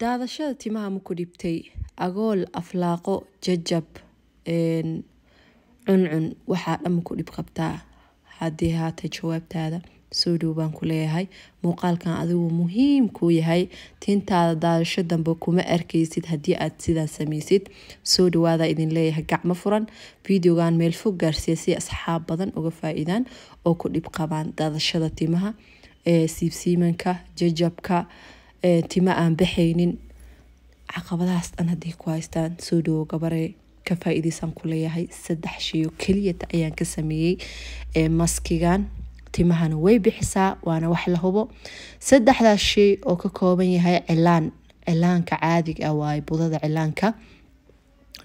daadashada timaha ma ku dhibtay agool aflaaqo jajab cuncun waxaa dhamma ku dhib qabtaa haddii haata jawaabtaada soo dhow baan ku leeyahay muuqaalkan adigu muhiim kuu yahay tintaada daadasho dambe kuma arkaysid haddii aad sidaa samaysid soo dhawaadaa idin leeyahay gacmo furan videogan meel fog gaarsiiya si asxaab badan uga faa-iidaan oo ku dhib qabaan daadashada timaha ee siibsiimanka jajabka timo aan baxaynin caqabadahaas dhan haday ku haystaan soo dhawo gabaree ka faaideysan kuleeyahay saddex sheyo keliyata ayaan ka sameeyey maskigan timahana way bixisaa waana wax la hubo saddexdaas shey oo ka kooban yahay cilaan cilaanka caadiga ah budada cilaanka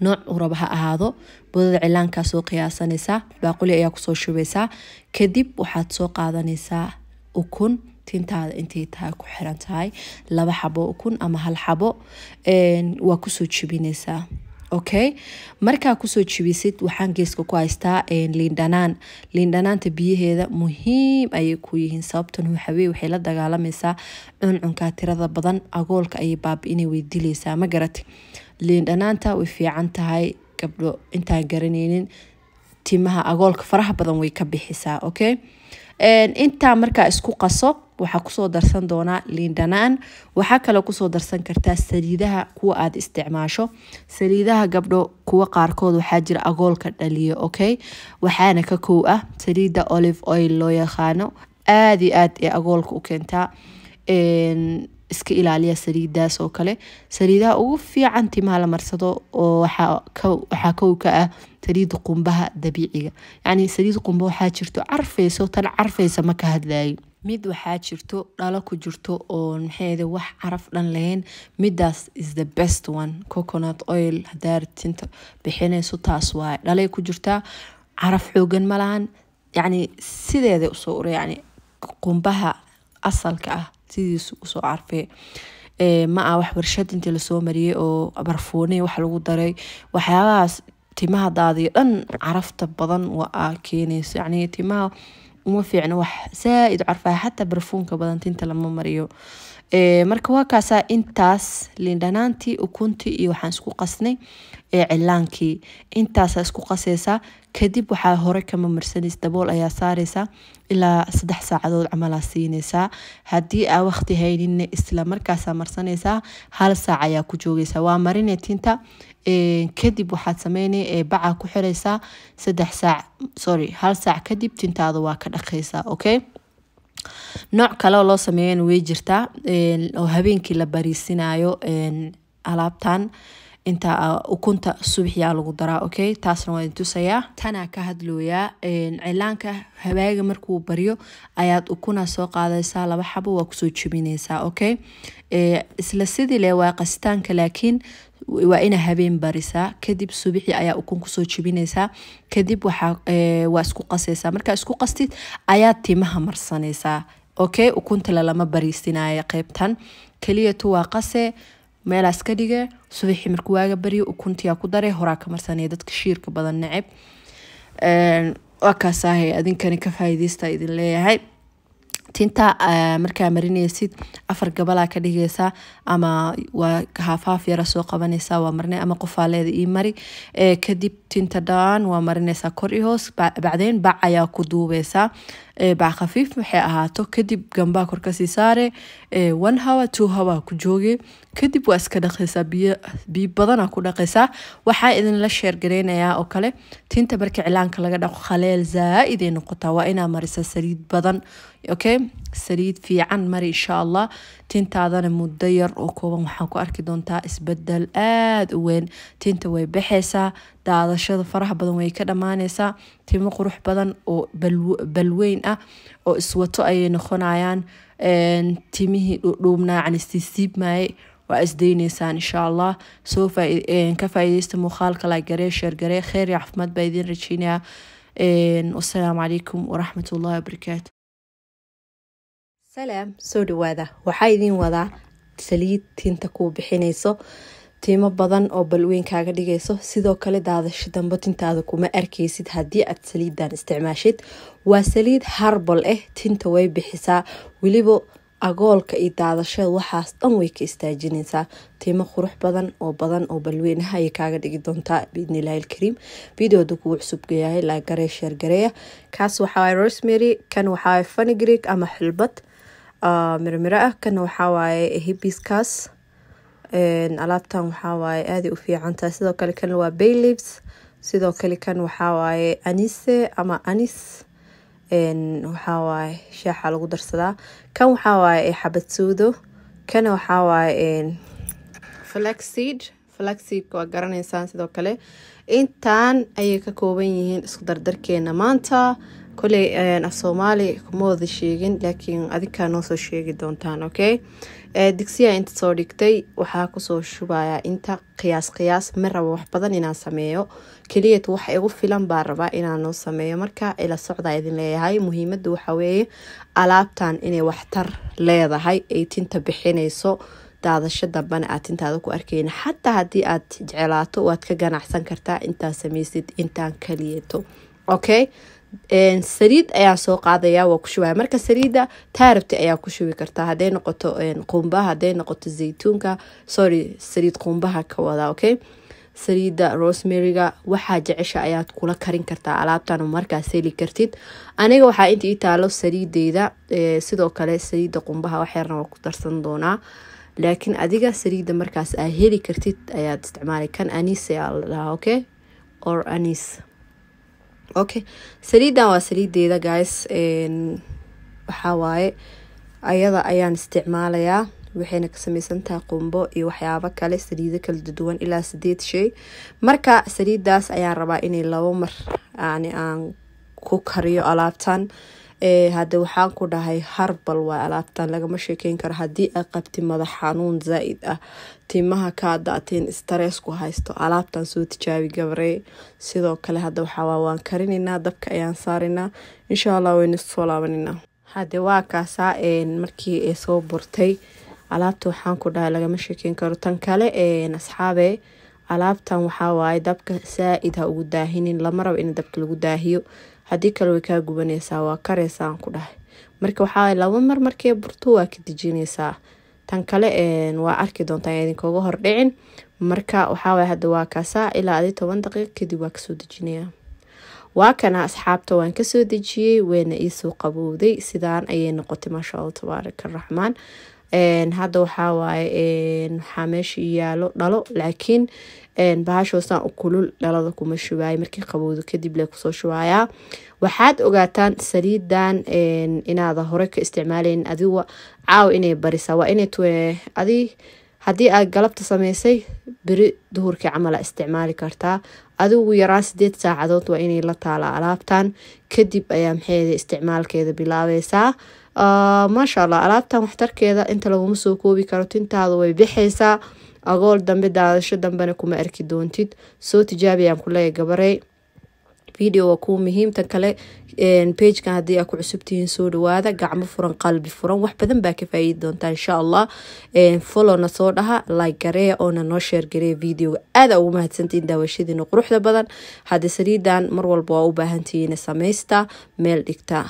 nooc uraba ha ahaado budada cilaankaa qiyaasanaysaa baaquli ayaa kusoo shubeysaa kadib waxaad soo qaadanaysaa ukun tintaada intay tahay ku xiran tahay laba xabo ukun ama hal xabo waa kusoo jebinaysaa okay markaa kusoo jebisid waxaan geeska ku haystaa liindhanaan liindhanaanta biyaheeda muhiim ayay ku yihiin sababtan waxaweye waxay la dagaalamaysaa cuncunka tirada badan agoolka ayay baabi way dilaysaa ma garati liindhanaanta way fiican tahay gabdho intaan garanaynin timaha agoolka faraha badan way ka bixisaa okay intaa markaa isku qaso waxaa kusoo darsan doonaa liindhanaan waxaa kaloo kusoo darsan kartaa saliidaha kuwa aad isticmaasho saliidaha gabdho kuwa qaarkood waxaa jira agoolka dhaliyo okay waxaana ka kow ah saliida olive oil loo yaqaano aad aad ee agoolka u keentaa iska ilaaliya saliidaas oo kale saliidaha ugu fiican timaha la marsado oo waxaa kow ka ah saliida qumbaha dabiiciga yacni saliid qumba waxaa jirto carfayso tan carfaysa ma ka hadlaayo mid waxaa jirto dhalo ku jirto oo maxeeda wax caraf dhan lahayn midaas is the best one coconut oil hadaa tinta bixinayso taas waaye dhalay ku jirtaa caraf xoogan malahan yacni sideeda usoo ura yacni qumbaha asalka ah sidiisu usoo carfee eh, ma ah wax warshad intii lasoo mariyey oo barfuuniya wax lagu daray waxyaabahaas timaha daadiyo dhan carafta badan waa keenayso yacni timaha uma fiicno wax saa-id carfaa xataa barfuunka badan tinta lama mariyo Eh, marka waa kaasaa intaas liindhanaantii ukuntii iyo waxaan isku qasnay ee cilaankii intaasaa isku qasaysaa kadib waxaa hore kama marsanaysa dabool ayaa saaraysaa ilaa saddex saacadood camalaa siinaysaa haddii aa waqti hayninna isla markaasaa marsanaysaa hal saac ayaa ku joogaysaa waa marine tinta kadib waxaad sameynay bacaa ku xiraysaa saddex saac sorry hal saac kadib tintaada waa ka dhaqaysaa okay nooc kale oo loo sameeyana way jirtaa oo habeenkii la bariisinaayo alaabtan intaa uh, ukunta subixyaa lagu daraa okay taasna waa intusayaa tanaa ka hadlooyaa cilaanka habaaga markuu baryo ayaad ukuna soo qaadaysaa laba xabo waa kusoo jebinaysaa okay isla sidii le waa qasitaanka laakiin waa ina habeen barisaa kadib subixii ayaa ukun kusoo jebinaysaa kadib waa isku qasaysaa markaa isku qastid ayaad timaha marsanaysaa okay ukunta lalama bariisinayo qeybtan keliyatu waa qase meelaas ka dhige subaxii markuu waaga baryo ukuntia ku dare horaa ka marsanaya dadka shiirka badan neceb waa adinkani ka faa'iidaysta idin leeyahay tinta markaa marinaysid afar gabalaa ka dhigaysaa ama waa haafaaf yara soo qabanaysaa waa marne ama qofaaleeda ii mari kadib tinta dhaan waa marinaysaa kor i hoos bacdeen bac ayaa ku duubeysaa khafiif waxay ahaato kadib gambaa korkasii saare one hour two hour ku jooge kadib waa iska dhaqaysaa biyo badana ku dhaqaysaa waxaa idinla sheergareynayaa oo kale tinta marka cilaanka laga dhaqo khaleel zaa-id ay noqotaa waa inaa marisa saliid badan okay saliid fiican mar insha allah tintaadana muddo yar oo kooban waxaan ku arki doontaa isbedel aad u weyn tinta way baxeysaa daadashada faraha badan way ka dhammaanaysaa timo qurux badan oo balweyn ah oo iswato ayay noqonayaan timihii dhuudhuubnaa yani siisiib maaye waa isdaynaysaan insha allah soo ka faa'iidaysta muuqaalka laag garee sheer garee kheer iyo caafimaad baa idiin rajeynaya wasalaamu calaykum waraxmatullahi wabarakaatu salaam soo dhawaada waxaa idin wadaa saliid tinta kuu bixinayso timo badan oo balweyn kaaga dhigayso sidoo kale daadasho dambo tintaada kuma arkaysid haddii aad saliidan isticmaashid waa saliid harbal ah tinta way bixisaa weliba agoolka iyo daadashada waxaas dhan way ka istaajinaysaa tiimo qurux badan oo badan oo balweynaha ayay kaaga dhigi doontaa biidnillahi alkariim videoda kugu cusubgayahay laagareesheergareeya kaas waxaa rosmary kan waxaa funny ama xulbad miramira ah kana waxaa waaye hibiscus alaabtan waxaa waaye aaday u fiicantahay sidoo kale kan waa baylips sidoo kale kan waxaa waaye anise ama anis waxaa waaye shaaxa lagu darsadaa kan waxaa waaye xabad suudo kana waxaa waaye flaxseed flaxseedka waa garanaysaan sidoo kale intaan ayay ka kooban yihiin isku dardarkeena maanta koley eh, af soomaali kuma wada sheegin laakiin adinkaa noosoo sheegi doontaan okay eh, digsiya inta soo dhigtay waxaa kusoo shubayaa inta qiyaas qiyaas ma rabo wax badan inaan sameeyo keliyeet wax igu filan baa rabaa inaan sameeyo marka ila socdaa idin leeyahay muhiimada waxaweeye alaabtan inay waxtar leedahay ay tinta bixinayso daadasho dambana aad tintaada ku arkeyna xataa haddii aad jeclaato waad ka ganacsan kartaa intaa samaysid intaan kaliyeeto okay saliid ayaa soo qaadaya waa ku shubaya marka saliida taa ayaa ku shubi kartaa haday noqoto quumbaha haday noqoto zaytuunka sorry saliid quumbaha ka wada okay saliida rosemaryga waxaa jecesha ayaad kula karin kartaa alaabtan markaas heli kartid aniga waxaa inta ii taalo saliideyda sidoo kale saliida qumbaha waxyarna waa ku darsan doonaa laakiin adiga saliida markaas aa heli kartid ayaad isticmaali kan anis ayaa la dhahaa okay or anis okay saliidan waa saliideeda guys waxaa waaye ayada ayaan isticmaalayaa waxayna ka sameysantahay qumbo iyo waxyaabo kale saliido kala duwan ilaa sideed shay marka saliidaas ayaan rabaa inay labo mar yani aan ku kariyo alaabtan Eh, hade waxaan ku dhahay harbal waa alaabtan lagama sheekeyn karo haddii ay qabti madax xanuun zaa-id ah timaha kaa da-teen stareesku haysto alaabtan soo tijaabi gabre sidoo kale hadda waxaawaa waan karinaynaa dabka ayaan saarinaa insha allah waynu isusoo laabanina hade waa kaasaa markii ay soo burtay alaabta waxaan ku dhahay lagama sheekeyn karo tan kale asxaabe alaabtan waxaawaaye waaye dabka saaid ha ugu daahinin lama rabo in dabka lagu daahiyo haddii kale way kaa gubanaysaa waa kareysaan ku dhahay marka waxaa laba mar markee burto waa ka dejinaysaa tan kale waa arki doontaa idinkooga hordhicin marka waxaawaye hadda waa kaasaa ilaa adi toban daqiiq kadib waa kasoo dejinayaa waa kana asxaabta waan kasoo dejiyey wayna iisoo qabowday sidaan ayay noqotay maasha allah tabaaraka araxmaan hadda waxaa waaye waxaa meesha yaalo dhalo laakiin bahashoo u kulul dhalada kuma shubaayo markii qabowdo kadib lee kusoo shubaayaa waxaad ogaataan saliidan inaada hore ka isticmaalayn adiga caawa inay barisaa waa inay adi haddii aad galabta sameysay beri duhurkii camala isticmaali kartaa adigu yaraan sideed saacadood waa inay la taala alaabtan kadib ayaa maxeed isticmaalkeeda bilaabeysaa ah, maasha allah alaabtan waxtarkeeda inta laguma soo koobi karo tintaada way bixaysaa agool dambe daadasho dambena kuma arki doontid soo tijaabi ayaan ku leeya gabarey video videoga kuu muhiimta kale bejkan haddii aa ku cusubtihiin soo dhawaada gacmo furan qalbi furan wax badan baa ka faa'iidi doontaa insha allah followna soo dhaha like gareeya oona noo sheer gareeya videoga aadaa ugu mahadsantihiin daawashadiina quruxda badan haddii saliidan mar walba waa u baahantihiin sameysta meel dhigta